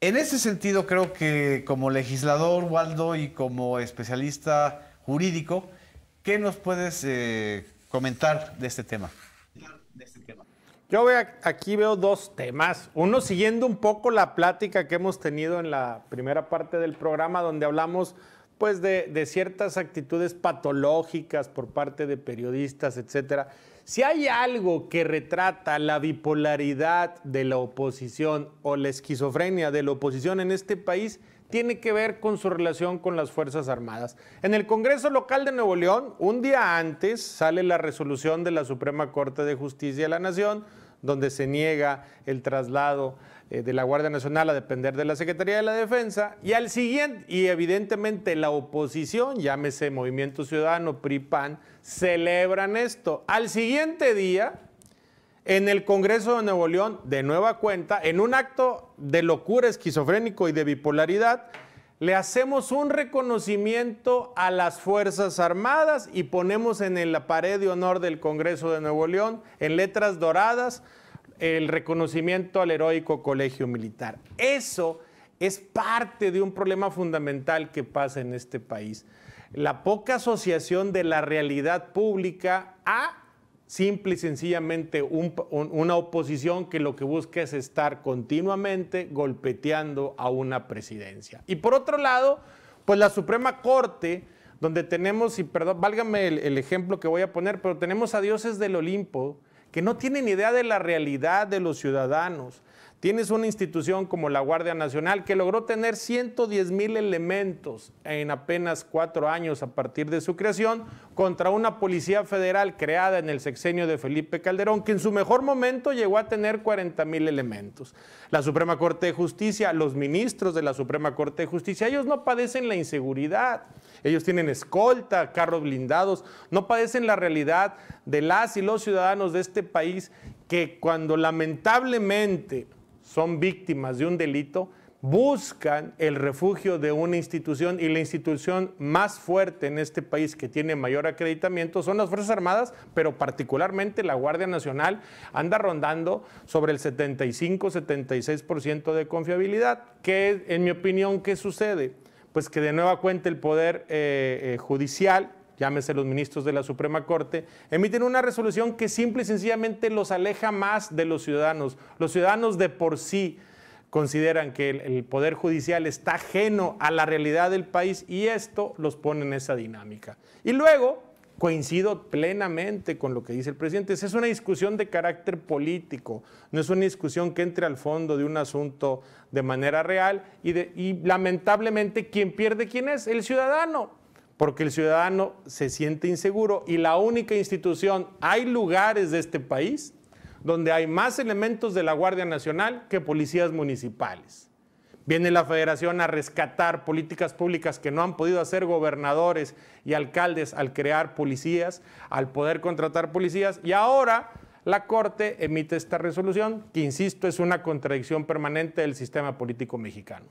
En ese sentido, creo que como legislador, Waldo, y como especialista jurídico, ¿qué nos puedes eh, comentar de este tema? Este Yo aquí veo dos temas. Uno, siguiendo un poco la plática que hemos tenido en la primera parte del programa, donde hablamos pues de, ciertas actitudes patológicas por parte de periodistas, etcétera. Si hay algo que retrata la bipolaridad de la oposición o la esquizofrenia de la oposición en este país, tiene que ver con su relación con las Fuerzas Armadas. En el Congreso Local de Nuevo León, un día antes sale la resolución de la Suprema Corte de Justicia de la Nación donde se niega el traslado eh, de la Guardia Nacional a depender de la Secretaría de la Defensa y al siguiente y evidentemente la oposición, llámese Movimiento Ciudadano, PRIPAN, celebran esto. Al siguiente día en el Congreso de Nuevo León, de nueva cuenta, en un acto de locura esquizofrénico y de bipolaridad, le hacemos un reconocimiento a las Fuerzas Armadas y ponemos en la pared de honor del Congreso de Nuevo León, en letras doradas, el reconocimiento al heroico colegio militar. Eso es parte de un problema fundamental que pasa en este país. La poca asociación de la realidad pública a simple y sencillamente una oposición que lo que busca es estar continuamente golpeteando a una presidencia. Y por otro lado, pues la Suprema Corte, donde tenemos, y perdón, válgame el, el ejemplo que voy a poner, pero tenemos a dioses del Olimpo que no tienen idea de la realidad de los ciudadanos, Tienes una institución como la Guardia Nacional que logró tener 110 mil elementos en apenas cuatro años a partir de su creación contra una policía federal creada en el sexenio de Felipe Calderón que en su mejor momento llegó a tener 40 mil elementos. La Suprema Corte de Justicia, los ministros de la Suprema Corte de Justicia, ellos no padecen la inseguridad, ellos tienen escolta, carros blindados, no padecen la realidad de las y los ciudadanos de este país que cuando lamentablemente son víctimas de un delito, buscan el refugio de una institución y la institución más fuerte en este país que tiene mayor acreditamiento son las Fuerzas Armadas, pero particularmente la Guardia Nacional anda rondando sobre el 75-76% de confiabilidad. ¿Qué, en mi opinión, qué sucede? Pues que de nueva cuenta el Poder eh, eh, Judicial llámese los ministros de la Suprema Corte, emiten una resolución que simple y sencillamente los aleja más de los ciudadanos. Los ciudadanos de por sí consideran que el, Poder Judicial está ajeno a la realidad del país y esto los pone en esa dinámica. Y luego, coincido plenamente con lo que dice el presidente, es una discusión de carácter político, no es una discusión que entre al fondo de un asunto de manera real y, y lamentablemente quien pierde quién es, el ciudadano, porque el ciudadano se siente inseguro y la única institución, hay lugares de este país donde hay más elementos de la Guardia Nacional que policías municipales. Viene la federación a rescatar políticas públicas que no han podido hacer gobernadores y alcaldes al crear policías, al poder contratar policías y ahora la Corte emite esta resolución que, insisto, es una contradicción permanente del sistema político mexicano.